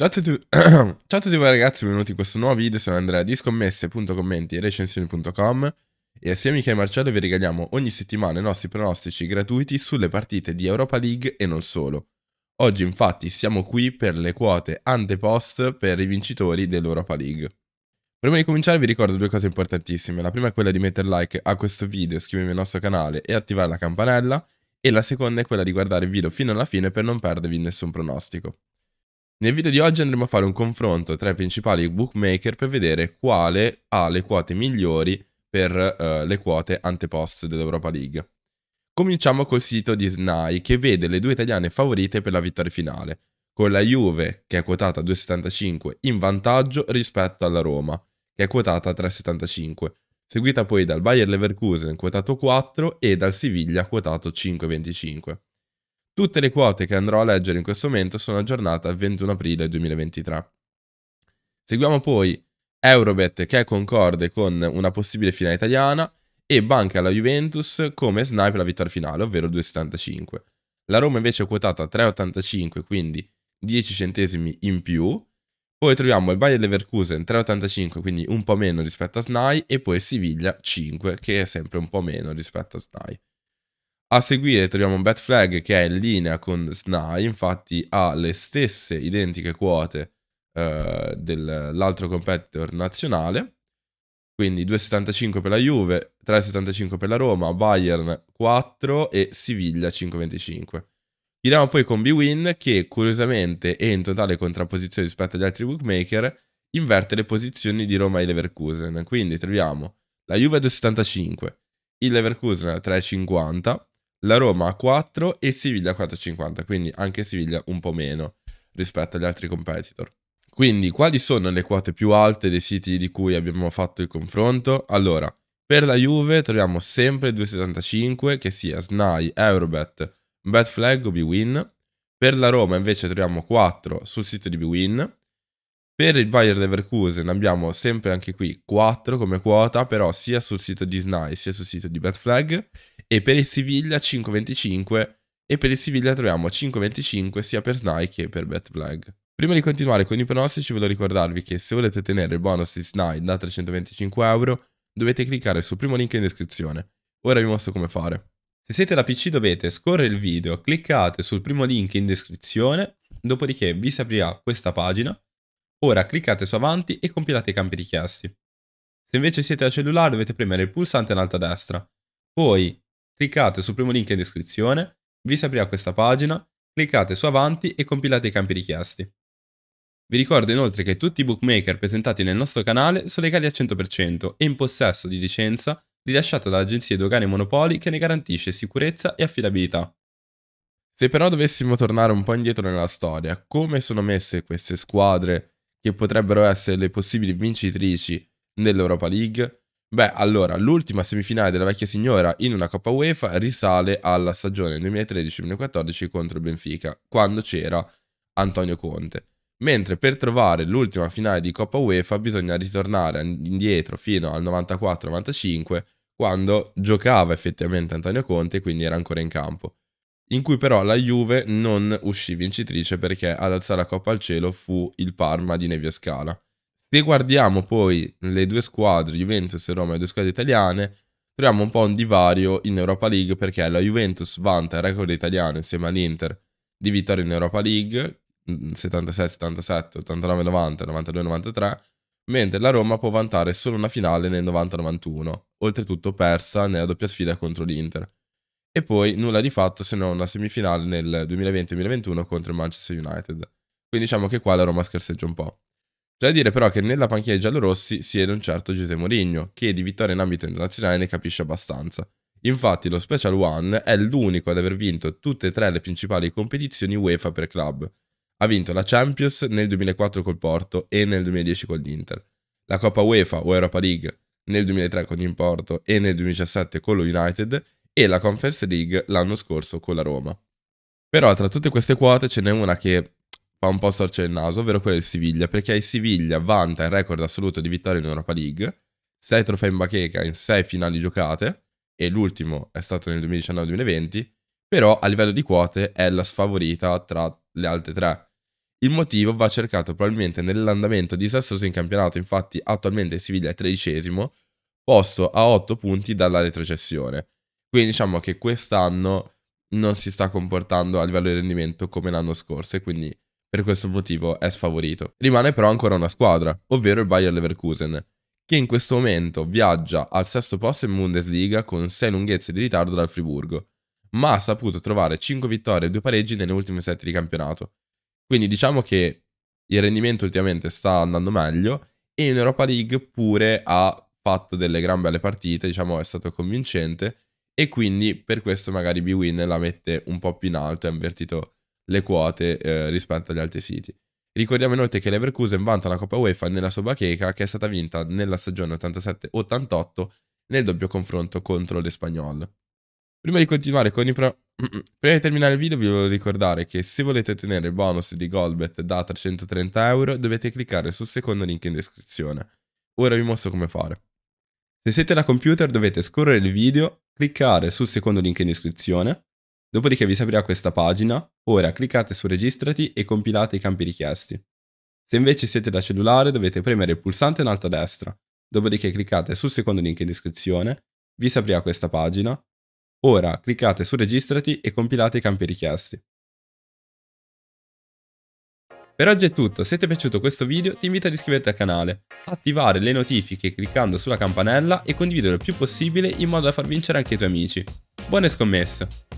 Ciao a, tutti, ciao a tutti voi ragazzi, benvenuti in questo nuovo video, sono Andrea di scommesse.commenti e recensioni.com e assieme a Michele Marcello vi regaliamo ogni settimana i nostri pronostici gratuiti sulle partite di Europa League e non solo. Oggi infatti siamo qui per le quote antepost per i vincitori dell'Europa League. Prima di cominciare vi ricordo due cose importantissime, la prima è quella di mettere like a questo video, iscrivervi al nostro canale e attivare la campanella e la seconda è quella di guardare il video fino alla fine per non perdervi nessun pronostico. Nel video di oggi andremo a fare un confronto tra i principali bookmaker per vedere quale ha le quote migliori per eh, le quote anteposte dell'Europa League. Cominciamo col sito di SNAI che vede le due italiane favorite per la vittoria finale, con la Juve che è quotata 2,75 in vantaggio rispetto alla Roma che è quotata 3,75, seguita poi dal Bayer Leverkusen quotato 4 e dal Siviglia quotato 5,25. Tutte le quote che andrò a leggere in questo momento sono aggiornate al 21 aprile 2023. Seguiamo poi Eurobet che è concorde con una possibile finale italiana e banca alla Juventus come snipe la vittoria finale, ovvero 2,75. La Roma invece è quotata a 3,85, quindi 10 centesimi in più. Poi troviamo il Bayern Leverkusen 3,85, quindi un po' meno rispetto a SNAI, e poi Siviglia 5, che è sempre un po' meno rispetto a SNAI. A seguire troviamo Flag che è in linea con SNAI, infatti ha le stesse identiche quote eh, dell'altro competitor nazionale, quindi 2,75 per la Juve, 3,75 per la Roma, Bayern 4 e Siviglia 5,25. Chiudiamo poi con B-Win che curiosamente è in totale contrapposizione rispetto agli altri bookmaker, inverte le posizioni di Roma e Leverkusen, quindi troviamo la Juve 2,75, il Leverkusen 3,50, la Roma a 4 e Siviglia a 4,50, quindi anche Siviglia un po' meno rispetto agli altri competitor. Quindi, quali sono le quote più alte dei siti di cui abbiamo fatto il confronto? Allora, per la Juve troviamo sempre 2,75, che sia SNAI, Eurobet, Bad Flag o BWin. Per la Roma invece troviamo 4 sul sito di BWin per il Bayer Leverkusen abbiamo sempre anche qui 4 come quota, però sia sul sito di SNAI sia sul sito di Betflag. E per il Siviglia 5,25 e per il Siviglia troviamo 5,25 sia per SNAI che per Betflag. Prima di continuare con i pronostici voglio ricordarvi che se volete ottenere il bonus di SNAI da 325 euro dovete cliccare sul primo link in descrizione. Ora vi mostro come fare. Se siete da PC dovete scorrere il video, cliccate sul primo link in descrizione, dopodiché vi si aprirà questa pagina Ora cliccate su avanti e compilate i campi richiesti. Se invece siete al cellulare dovete premere il pulsante in alto a destra, poi cliccate sul primo link in descrizione, vi si aprirà questa pagina, cliccate su avanti e compilate i campi richiesti. Vi ricordo inoltre che tutti i bookmaker presentati nel nostro canale sono legali al 100% e in possesso di licenza rilasciata dall'Agenzia Dogane Monopoli che ne garantisce sicurezza e affidabilità. Se però dovessimo tornare un po' indietro nella storia, come sono messe queste squadre che potrebbero essere le possibili vincitrici nell'Europa League? Beh, allora, l'ultima semifinale della vecchia signora in una Coppa UEFA risale alla stagione 2013-2014 contro il Benfica, quando c'era Antonio Conte. Mentre per trovare l'ultima finale di Coppa UEFA bisogna ritornare indietro fino al 94-95, quando giocava effettivamente Antonio Conte e quindi era ancora in campo in cui però la Juve non uscì vincitrice perché ad alzare la coppa al cielo fu il Parma di Nevia Scala. Se guardiamo poi le due squadre, Juventus e Roma, le due squadre italiane, troviamo un po' un divario in Europa League perché la Juventus vanta il record italiano insieme all'Inter di vittoria in Europa League 76-77, 89-90, 92-93, mentre la Roma può vantare solo una finale nel 90-91, oltretutto persa nella doppia sfida contro l'Inter e poi nulla di fatto se non una semifinale nel 2020-2021 contro il Manchester United. Quindi diciamo che qua la Roma scarseggia un po'. C'è da dire però che nella panchina dei giallorossi siede un certo Giuseppe Mourinho, che di vittoria in ambito internazionale ne capisce abbastanza. Infatti lo Special One è l'unico ad aver vinto tutte e tre le principali competizioni UEFA per club. Ha vinto la Champions nel 2004 col Porto e nel 2010 con l'Inter, la Coppa UEFA o Europa League nel 2003 con il Porto e nel 2017 con lo United e la Conference League l'anno scorso con la Roma. Però tra tutte queste quote ce n'è una che fa un po' storcere il naso, ovvero quella del Siviglia, perché il Siviglia vanta il record assoluto di vittorie in Europa League, 6 trofei in bacheca in 6 finali giocate, e l'ultimo è stato nel 2019-2020, però a livello di quote è la sfavorita tra le altre tre. Il motivo va cercato probabilmente nell'andamento disastroso in campionato, infatti attualmente Siviglia è tredicesimo, posto a 8 punti dalla retrocessione. Quindi diciamo che quest'anno non si sta comportando a livello di rendimento come l'anno scorso e quindi per questo motivo è sfavorito. Rimane però ancora una squadra, ovvero il Bayer Leverkusen, che in questo momento viaggia al sesto posto in Bundesliga con 6 lunghezze di ritardo dal Friburgo, ma ha saputo trovare 5 vittorie e 2 pareggi nelle ultime 7 di campionato. Quindi diciamo che il rendimento ultimamente sta andando meglio e in Europa League pure ha fatto delle gran belle partite, diciamo è stato convincente e quindi per questo magari Bwin la mette un po' più in alto e ha invertito le quote eh, rispetto agli altri siti. Ricordiamo inoltre che l'Everkusen vanta la Coppa UEFA nella sua bacheca che è stata vinta nella stagione 87-88 nel doppio confronto contro l'Espagnol. Prima di continuare con i pro... Prima di terminare il video vi voglio ricordare che se volete ottenere il bonus di Golbet da 330 euro dovete cliccare sul secondo link in descrizione. Ora vi mostro come fare. Se siete da computer dovete scorrere il video, cliccare sul secondo link in descrizione, dopodiché vi si aprirà questa pagina, ora cliccate su registrati e compilate i campi richiesti. Se invece siete da cellulare dovete premere il pulsante in alto a destra, dopodiché cliccate sul secondo link in descrizione, vi si aprirà questa pagina, ora cliccate su registrati e compilate i campi richiesti. Per oggi è tutto, se ti è piaciuto questo video ti invito ad iscriverti al canale, attivare le notifiche cliccando sulla campanella e condividere il più possibile in modo da far vincere anche i tuoi amici. Buone scommesse!